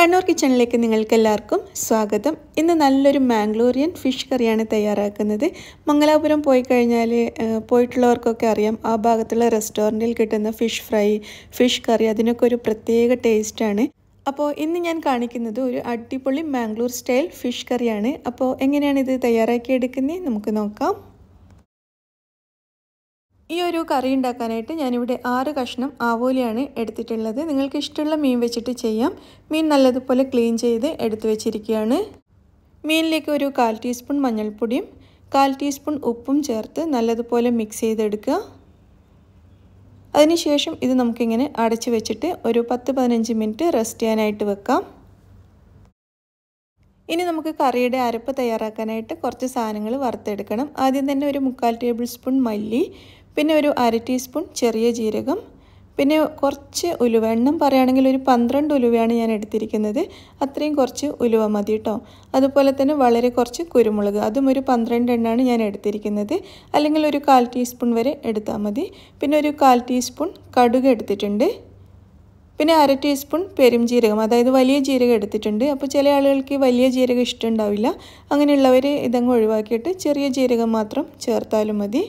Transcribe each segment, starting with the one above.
കണ്ണൂർ കിച്ചണിലേക്ക് നിങ്ങൾക്ക് എല്ലാവർക്കും സ്വാഗതം ഇന്ന് നല്ലൊരു മാംഗ്ലൂരിയൻ ഫിഷ് കറിയാണ് തയ്യാറാക്കുന്നത് മംഗലാപുരം പോയി കഴിഞ്ഞാൽ പോയിട്ടുള്ളവർക്കൊക്കെ അറിയാം ആ ഭാഗത്തുള്ള റെസ്റ്റോറൻറ്റിൽ കിട്ടുന്ന ഫിഷ് ഫ്രൈ ഫിഷ് കറി അതിനൊക്കെ ഒരു പ്രത്യേക ടേസ്റ്റാണ് അപ്പോൾ ഇന്ന് ഞാൻ കാണിക്കുന്നത് ഒരു അടിപൊളി മാംഗ്ലൂർ സ്റ്റൈൽ ഫിഷ് കറിയാണ് അപ്പോൾ എങ്ങനെയാണ് ഇത് തയ്യാറാക്കിയെടുക്കുന്നത് നമുക്ക് നോക്കാം ഈ ഒരു കറി ഉണ്ടാക്കാനായിട്ട് ഞാനിവിടെ ആറ് കഷ്ണം ആവോലിയാണ് എടുത്തിട്ടുള്ളത് നിങ്ങൾക്ക് ഇഷ്ടമുള്ള മീൻ വെച്ചിട്ട് ചെയ്യാം മീൻ നല്ലതുപോലെ ക്ലീൻ ചെയ്ത് എടുത്തു വെച്ചിരിക്കുകയാണ് മീനിലേക്ക് ഒരു കാൽ ടീസ്പൂൺ മഞ്ഞൾപ്പൊടിയും കാൽ ടീസ്പൂൺ ഉപ്പും ചേർത്ത് നല്ലതുപോലെ മിക്സ് ചെയ്തെടുക്കുക അതിനുശേഷം ഇത് നമുക്കിങ്ങനെ അടച്ചു വെച്ചിട്ട് ഒരു പത്ത് പതിനഞ്ച് മിനിറ്റ് റെസ്റ്റ് ചെയ്യാനായിട്ട് വെക്കാം ഇനി നമുക്ക് കറിയുടെ അരപ്പ് തയ്യാറാക്കാനായിട്ട് കുറച്ച് സാധനങ്ങൾ വറുത്തെടുക്കണം ആദ്യം തന്നെ ഒരു മുക്കാൽ ടേബിൾ സ്പൂൺ മല്ലി പിന്നെ ഒരു അര ടീസ്പൂൺ ചെറിയ ജീരകം പിന്നെ കുറച്ച് ഉലുവ എണ്ണം പറയുകയാണെങ്കിൽ ഒരു പന്ത്രണ്ട് ഉലുവയാണ് ഞാൻ എടുത്തിരിക്കുന്നത് അത്രയും കുറച്ച് ഉലുവ മതി കേട്ടോ അതുപോലെ തന്നെ വളരെ കുറച്ച് കുരുമുളക് അതും ഒരു പന്ത്രണ്ട് എണ്ണമാണ് ഞാൻ എടുത്തിരിക്കുന്നത് അല്ലെങ്കിൽ ഒരു കാൽ ടീസ്പൂൺ വരെ എടുത്താൽ മതി പിന്നെ ഒരു കാൽ ടീസ്പൂൺ കടുക് എടുത്തിട്ടുണ്ട് പിന്നെ അര ടീസ്പൂൺ പെരും ജീരകം അതായത് വലിയ ജീരകം എടുത്തിട്ടുണ്ട് അപ്പോൾ ചില ആളുകൾക്ക് വലിയ ജീരകം ഇഷ്ടമുണ്ടാവില്ല അങ്ങനെയുള്ളവർ ഇതങ്ങ് ഒഴിവാക്കിയിട്ട് ചെറിയ ജീരകം മാത്രം ചേർത്താലും മതി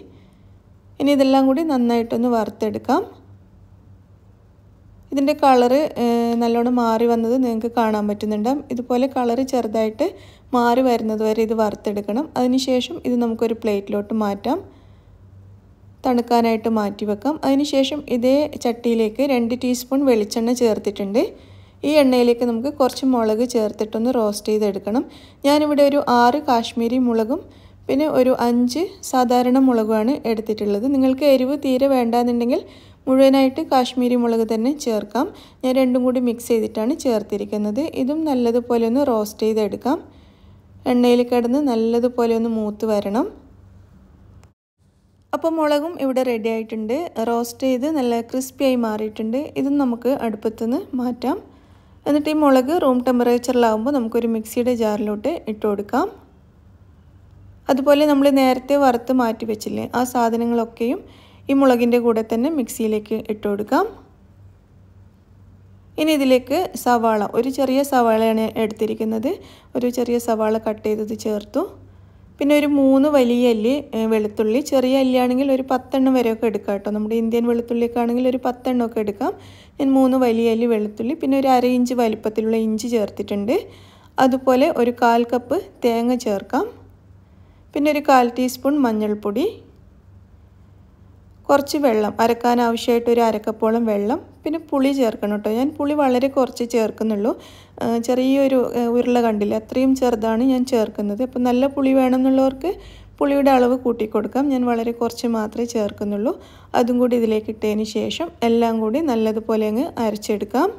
ഇനി ഇതെല്ലാം കൂടി നന്നായിട്ടൊന്ന് വറുത്തെടുക്കാം ഇതിൻ്റെ കളറ് നല്ലോണം മാറി വന്നത് നിങ്ങൾക്ക് കാണാൻ പറ്റുന്നുണ്ടാവും ഇതുപോലെ കളറ് ചെറുതായിട്ട് മാറി വരുന്നത് വരെ ഇത് വറുത്തെടുക്കണം അതിനുശേഷം ഇത് നമുക്കൊരു പ്ലേറ്റിലോട്ട് മാറ്റാം തണുക്കാനായിട്ട് മാറ്റി വെക്കാം അതിനുശേഷം ഇതേ ചട്ടിയിലേക്ക് രണ്ട് ടീസ്പൂൺ വെളിച്ചെണ്ണ ചേർത്തിട്ടുണ്ട് ഈ എണ്ണയിലേക്ക് നമുക്ക് കുറച്ച് മുളക് ചേർത്തിട്ടൊന്ന് റോസ്റ്റ് ചെയ്തെടുക്കണം ഞാനിവിടെ ഒരു ആറ് കാശ്മീരി മുളകും പിന്നെ ഒരു അഞ്ച് സാധാരണ മുളകുമാണ് എടുത്തിട്ടുള്ളത് നിങ്ങൾക്ക് എരിവ് തീരെ വേണ്ടാന്നുണ്ടെങ്കിൽ മുഴുവനായിട്ട് കാശ്മീരി മുളക് തന്നെ ചേർക്കാം ഞാൻ രണ്ടും കൂടി മിക്സ് ചെയ്തിട്ടാണ് ചേർത്തിരിക്കുന്നത് ഇതും നല്ലതുപോലെ ഒന്ന് റോസ്റ്റ് ചെയ്തെടുക്കാം എണ്ണയിൽ കിടന്ന് നല്ലതുപോലെ ഒന്ന് മൂത്ത് വരണം അപ്പോൾ മുളകും ഇവിടെ റെഡി ആയിട്ടുണ്ട് റോസ്റ്റ് ചെയ്ത് നല്ല ക്രിസ്പിയായി മാറിയിട്ടുണ്ട് ഇതും നമുക്ക് അടുപ്പത്തുനിന്ന് മാറ്റാം എന്നിട്ട് ഈ മുളക് റൂം ടെമ്പറേച്ചറിലാവുമ്പോൾ നമുക്കൊരു മിക്സിയുടെ ജാറിലോട്ട് ഇട്ട് കൊടുക്കാം അതുപോലെ നമ്മൾ നേരത്തെ വറുത്ത് മാറ്റി വെച്ചില്ലേ ആ സാധനങ്ങളൊക്കെയും ഈ മുളകിൻ്റെ കൂടെ തന്നെ മിക്സിയിലേക്ക് ഇട്ട് കൊടുക്കാം ഇനി ഇതിലേക്ക് സവാള ഒരു ചെറിയ സവാളയാണ് എടുത്തിരിക്കുന്നത് ഒരു ചെറിയ സവാള കട്ട് ചെയ്തത് ചേർത്തു പിന്നെ ഒരു മൂന്ന് വലിയ അല്ലി വെളുത്തുള്ളി ചെറിയ അല്ലിയാണെങ്കിൽ ഒരു പത്തെണ്ണം ഒക്കെ എടുക്കാം കേട്ടോ നമ്മുടെ ഇന്ത്യൻ വെളുത്തുള്ളിയൊക്കെ ആണെങ്കിൽ ഒരു ഒക്കെ എടുക്കാം ഞാൻ മൂന്ന് വലിയ അല്ലി വെളുത്തുള്ളി പിന്നെ ഒരു അര ഇഞ്ച് വലിപ്പത്തിലുള്ള ഇഞ്ചി ചേർത്തിട്ടുണ്ട് അതുപോലെ ഒരു കാൽ കപ്പ് തേങ്ങ ചേർക്കാം പിന്നെ ഒരു കാൽ ടീസ്പൂൺ മഞ്ഞൾപ്പൊടി കുറച്ച് വെള്ളം അരക്കാൻ ആവശ്യമായിട്ട് ഒരു അരക്കപ്പോളം വെള്ളം പിന്നെ പുളി ചേർക്കണം കേട്ടോ ഞാൻ പുളി വളരെ കുറച്ച് ചേർക്കുന്നുള്ളൂ ചെറിയൊരു ഉരുള കണ്ടില്ല അത്രയും ചെറുതാണ് ഞാൻ ചേർക്കുന്നത് അപ്പം നല്ല പുളി വേണമെന്നുള്ളവർക്ക് പുളിയുടെ അളവ് കൂട്ടിക്കൊടുക്കാം ഞാൻ വളരെ കുറച്ച് മാത്രമേ ചേർക്കുന്നുള്ളൂ അതും കൂടി ഇതിലേക്ക് ഇട്ടതിന് ശേഷം എല്ലാം കൂടി നല്ലതുപോലെ അങ്ങ് അരച്ചെടുക്കാം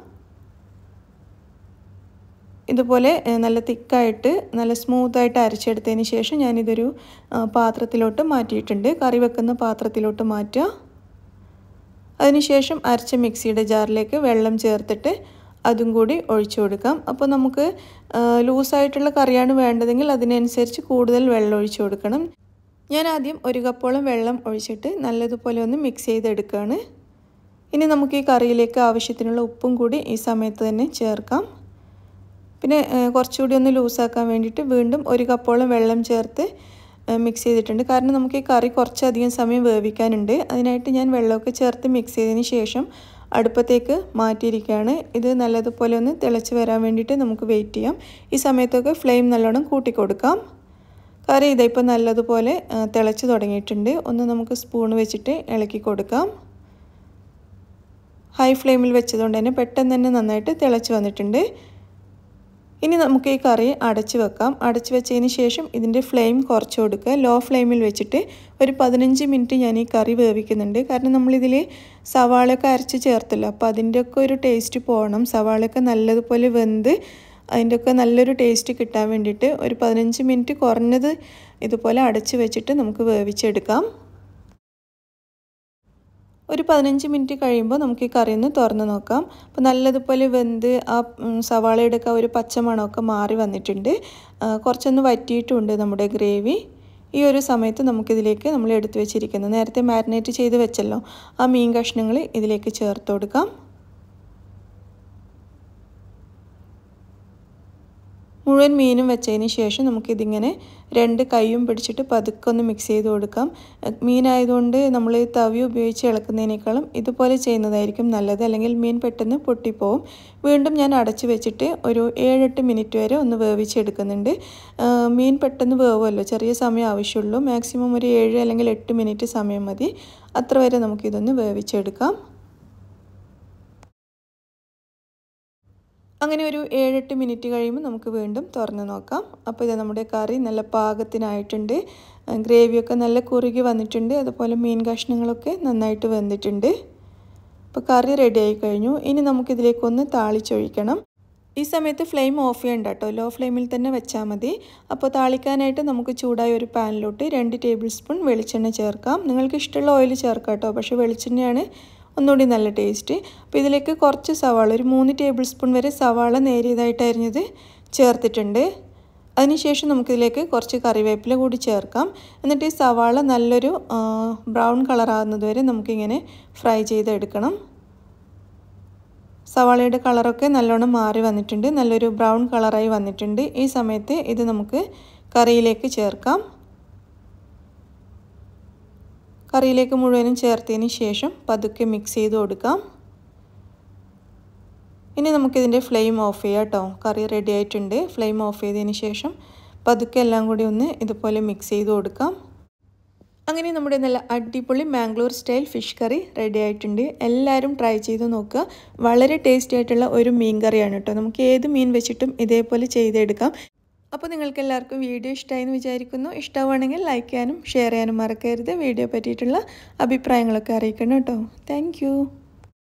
ഇതുപോലെ നല്ല തിക്കായിട്ട് നല്ല സ്മൂത്തായിട്ട് അരച്ചെടുത്തതിന് ശേഷം ഞാനിതൊരു പാത്രത്തിലോട്ട് മാറ്റിയിട്ടുണ്ട് കറി വെക്കുന്ന പാത്രത്തിലോട്ട് മാറ്റുക അതിനുശേഷം അരച്ച മിക്സിയുടെ ജാറിലേക്ക് വെള്ളം ചേർത്തിട്ട് അതും കൂടി ഒഴിച്ചു കൊടുക്കാം അപ്പോൾ നമുക്ക് ലൂസായിട്ടുള്ള കറിയാണ് വേണ്ടതെങ്കിൽ അതിനനുസരിച്ച് കൂടുതൽ വെള്ളം ഒഴിച്ചു കൊടുക്കണം ഞാൻ ആദ്യം ഒരു കപ്പോളം വെള്ളം ഒഴിച്ചിട്ട് നല്ലതുപോലെ ഒന്ന് മിക്സ് ചെയ്തെടുക്കുകയാണ് ഇനി നമുക്ക് ഈ കറിയിലേക്ക് ആവശ്യത്തിനുള്ള ഉപ്പും കൂടി ഈ സമയത്ത് തന്നെ ചേർക്കാം പിന്നെ കുറച്ചുകൂടി ഒന്ന് ലൂസാക്കാൻ വേണ്ടിയിട്ട് വീണ്ടും ഒരു കപ്പോളം വെള്ളം ചേർത്ത് മിക്സ് ചെയ്തിട്ടുണ്ട് കാരണം നമുക്ക് ഈ കറി കുറച്ചധികം സമയം വേവിക്കാനുണ്ട് അതിനായിട്ട് ഞാൻ വെള്ളമൊക്കെ ചേർത്ത് മിക്സ് ചെയ്തതിന് ശേഷം അടുപ്പത്തേക്ക് മാറ്റിയിരിക്കുകയാണ് ഇത് നല്ലതുപോലെ ഒന്ന് തിളച്ച് വരാൻ വേണ്ടിയിട്ട് നമുക്ക് വെയിറ്റ് ചെയ്യാം ഈ സമയത്തൊക്കെ ഫ്ലെയിം നല്ലോണം കൊടുക്കാം കറി ഇതിപ്പോൾ നല്ലതുപോലെ തിളച്ച് തുടങ്ങിയിട്ടുണ്ട് ഒന്ന് നമുക്ക് സ്പൂൺ വെച്ചിട്ട് ഇളക്കി കൊടുക്കാം ഹൈ ഫ്ലെയിമിൽ വെച്ചതുകൊണ്ട് തന്നെ പെട്ടെന്ന് തന്നെ നന്നായിട്ട് തിളച്ച് വന്നിട്ടുണ്ട് ഇനി നമുക്ക് ഈ കറി അടച്ചു വെക്കാം അടച്ചു വെച്ചതിന് ശേഷം ഇതിൻ്റെ ഫ്ലെയിം കുറച്ച് കൊടുക്കുക ലോ ഫ്ലെയിമിൽ വെച്ചിട്ട് ഒരു പതിനഞ്ച് മിനിറ്റ് ഞാൻ ഈ കറി വേവിക്കുന്നുണ്ട് കാരണം നമ്മളിതിൽ സവാളയൊക്കെ അരച്ച് ചേർത്തല്ലോ അപ്പോൾ അതിൻ്റെയൊക്കെ ഒരു ടേസ്റ്റ് പോകണം സവാളയൊക്കെ നല്ലതുപോലെ വെന്ത് ഒക്കെ നല്ലൊരു ടേസ്റ്റ് കിട്ടാൻ വേണ്ടിയിട്ട് ഒരു പതിനഞ്ച് മിനിറ്റ് കുറഞ്ഞത് ഇതുപോലെ അടച്ച് വെച്ചിട്ട് നമുക്ക് വേവിച്ചെടുക്കാം ഒരു പതിനഞ്ച് മിനിറ്റ് കഴിയുമ്പോൾ നമുക്ക് ഈ കറി ഒന്ന് തുറന്ന് നോക്കാം അപ്പോൾ നല്ലതുപോലെ വെന്ത് ആ സവാളയുടെ ഒക്കെ ഒരു പച്ചമണമൊക്കെ മാറി വന്നിട്ടുണ്ട് കുറച്ചൊന്ന് വറ്റിയിട്ടുണ്ട് നമ്മുടെ ഗ്രേവി ഈ ഒരു സമയത്ത് നമുക്കിതിലേക്ക് നമ്മൾ എടുത്തു വെച്ചിരിക്കുന്നത് നേരത്തെ മാരിനേറ്റ് ചെയ്ത് വെച്ചല്ലോ ആ മീൻ കഷ്ണങ്ങൾ ഇതിലേക്ക് ചേർത്ത് കൊടുക്കാം മുഴുവൻ മീനും വെച്ചതിന് ശേഷം നമുക്കിതിങ്ങനെ രണ്ട് കൈയും പിടിച്ചിട്ട് പതുക്കെ ഒന്ന് മിക്സ് ചെയ്ത് കൊടുക്കാം മീനായതുകൊണ്ട് നമ്മൾ തവി ഉപയോഗിച്ച് ഇളക്കുന്നതിനേക്കാളും ഇതുപോലെ ചെയ്യുന്നതായിരിക്കും നല്ലത് അല്ലെങ്കിൽ മീൻ പെട്ടെന്ന് പൊട്ടിപ്പോവും വീണ്ടും ഞാൻ അടച്ച് വെച്ചിട്ട് ഒരു ഏഴെട്ട് മിനിറ്റ് വരെ ഒന്ന് വേവിച്ചെടുക്കുന്നുണ്ട് മീൻ പെട്ടെന്ന് വേവുമല്ലോ ചെറിയ സമയം ആവശ്യമുള്ളൂ മാക്സിമം ഒരു ഏഴ് അല്ലെങ്കിൽ എട്ട് മിനിറ്റ് സമയം മതി അത്ര വരെ നമുക്കിതൊന്ന് വേവിച്ചെടുക്കാം അങ്ങനെ ഒരു ഏഴെട്ട് മിനിറ്റ് കഴിയുമ്പോൾ നമുക്ക് വീണ്ടും തുറന്ന് നോക്കാം അപ്പോൾ ഇത് നമ്മുടെ കറി നല്ല പാകത്തിനായിട്ടുണ്ട് ഗ്രേവിയൊക്കെ നല്ല കുറുകി വന്നിട്ടുണ്ട് അതുപോലെ മീൻ കഷ്ണങ്ങളൊക്കെ നന്നായിട്ട് വന്നിട്ടുണ്ട് അപ്പോൾ കറി റെഡി ആയി കഴിഞ്ഞു ഇനി നമുക്കിതിലേക്കൊന്ന് താളിച്ചൊഴിക്കണം ഈ സമയത്ത് ഫ്ലെയിം ഓഫ് ചെയ്യണ്ട കേട്ടോ ലോ ഫ്ലെയിമിൽ തന്നെ വെച്ചാൽ മതി അപ്പോൾ താളിക്കാനായിട്ട് നമുക്ക് ചൂടായ ഒരു പാനിലോട്ട് രണ്ട് ടേബിൾ സ്പൂൺ വെളിച്ചെണ്ണ ചേർക്കാം നിങ്ങൾക്ക് ഇഷ്ടമുള്ള ഓയിൽ ചേർക്കാം കേട്ടോ പക്ഷേ വെളിച്ചെണ്ണയാണ് ഒന്നുകൂടി നല്ല ടേസ്റ്റ് അപ്പോൾ ഇതിലേക്ക് കുറച്ച് സവാള ഒരു മൂന്ന് ടേബിൾ സ്പൂൺ വരെ സവാള നേരിയതായിട്ട് അരിഞ്ഞത് ചേർത്തിട്ടുണ്ട് അതിനുശേഷം നമുക്കിതിലേക്ക് കുറച്ച് കറിവേപ്പില കൂടി ചേർക്കാം എന്നിട്ട് ഈ സവാള നല്ലൊരു ബ്രൗൺ കളറാകുന്നത് വരെ നമുക്കിങ്ങനെ ഫ്രൈ ചെയ്തെടുക്കണം സവാളയുടെ കളറൊക്കെ നല്ലോണം മാറി വന്നിട്ടുണ്ട് നല്ലൊരു ബ്രൗൺ കളറായി വന്നിട്ടുണ്ട് ഈ സമയത്ത് ഇത് നമുക്ക് കറിയിലേക്ക് ചേർക്കാം കറിയിലേക്ക് മുഴുവനും ചേർത്തതിന് ശേഷം പതുക്കെ മിക്സ് ചെയ്ത് കൊടുക്കാം ഇനി നമുക്കിതിൻ്റെ ഫ്ലെയിം ഓഫ് ചെയ്യാം കേട്ടോ കറി റെഡി ആയിട്ടുണ്ട് ഫ്ലെയിം ഓഫ് ചെയ്തതിന് ശേഷം പതുക്കെ എല്ലാം കൂടി ഒന്ന് ഇതുപോലെ മിക്സ് ചെയ്ത് കൊടുക്കാം അങ്ങനെ നമ്മുടെ നല്ല അടിപൊളി Mangalore style fish curry ready ആയിട്ടുണ്ട് എല്ലാവരും ട്രൈ ചെയ്ത് നോക്കുക വളരെ ടേസ്റ്റി ആയിട്ടുള്ള ഒരു മീൻ കറിയാണ് കേട്ടോ നമുക്ക് ഏത് മീൻ വെച്ചിട്ടും ഇതേപോലെ ചെയ്തെടുക്കാം അപ്പോൾ നിങ്ങൾക്ക് എല്ലാവർക്കും വീഡിയോ ഇഷ്ടമായി എന്ന് വിചാരിക്കുന്നു ഇഷ്ടമാണെങ്കിൽ ലൈക്ക് ചെയ്യാനും ഷെയർ ചെയ്യാനും മറക്കരുത് വീഡിയോ പറ്റിയിട്ടുള്ള അഭിപ്രായങ്ങളൊക്കെ അറിയിക്കണം കേട്ടോ താങ്ക്